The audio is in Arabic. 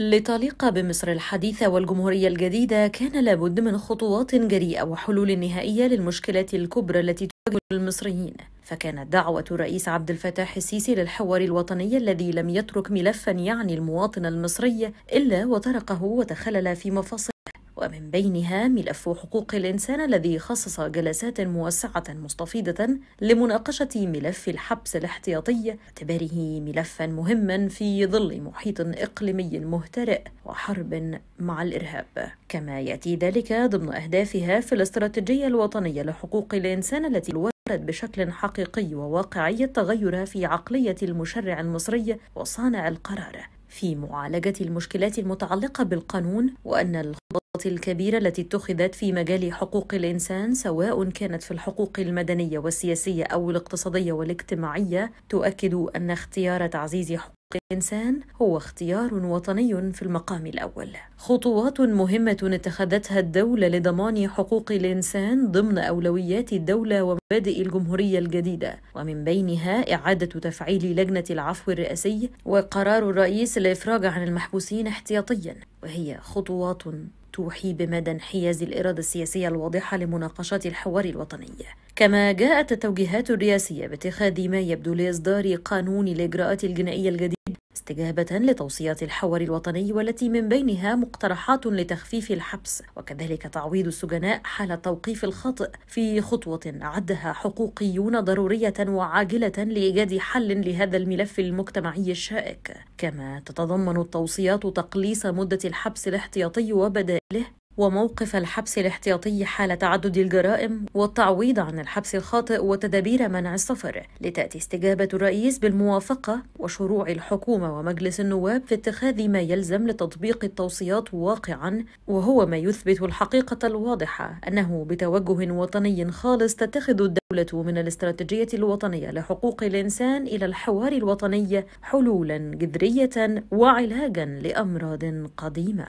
لتليق بمصر الحديثة والجمهورية الجديدة كان لابد من خطوات جريئة وحلول نهائية للمشكلة الكبرى التي تواجه المصريين فكانت دعوة الرئيس عبد الفتاح السيسي للحوار الوطني الذي لم يترك ملفا يعني المواطن المصري إلا وطرقه وتخلل في مفاصل ومن بينها ملف حقوق الإنسان الذي خصص جلسات موسعة مستفيضة لمناقشة ملف الحبس الاحتياطي باعتباره ملفا مهما في ظل محيط إقليمي مهترئ وحرب مع الإرهاب كما يأتي ذلك ضمن أهدافها في الاستراتيجية الوطنية لحقوق الإنسان التي أثرت بشكل حقيقي وواقعي التغير في عقلية المشرع المصري وصانع القرار في معالجة المشكلات المتعلقة بالقانون وأن الخطوات الكبيرة التي اتخذت في مجال حقوق الإنسان سواء كانت في الحقوق المدنية والسياسية أو الاقتصادية والاجتماعية تؤكد أن اختيار تعزيز حقوق الإنسان هو اختيار وطني في المقام الأول. خطوات مهمة اتخذتها الدولة لضمان حقوق الإنسان ضمن أولويات الدولة ومبادئ الجمهورية الجديدة، ومن بينها إعادة تفعيل لجنة العفو الرئاسي وقرار الرئيس الإفراج عن المحبوسين احتياطيا، وهي خطوات توحي بمدى انحياز الإرادة السياسية الواضحة لمناقشة الحوار الوطني كما جاءت التوجيهات الرئاسية باتخاذ ما يبدو لإصدار قانون الإجراءات الجنائية الجديد استجابة لتوصيات الحوار الوطني والتي من بينها مقترحات لتخفيف الحبس وكذلك تعويض السجناء حال التوقيف الخاطئ في خطوة عدها حقوقيون ضرورية وعاجلة لإيجاد حل لهذا الملف المجتمعي الشائك كما تتضمن التوصيات تقليص مدة الحبس الاحتياطي وبدائله وموقف الحبس الاحتياطي حال تعدد الجرائم والتعويض عن الحبس الخاطئ وتدابير منع السفر لتأتي استجابة الرئيس بالموافقة وشروع الحكومة ومجلس النواب في اتخاذ ما يلزم لتطبيق التوصيات واقعا وهو ما يثبت الحقيقة الواضحة أنه بتوجه وطني خالص تتخذ الدولة من الاستراتيجية الوطنية لحقوق الإنسان إلى الحوار الوطني حلولا جذرية وعلاجا لأمراض قديمة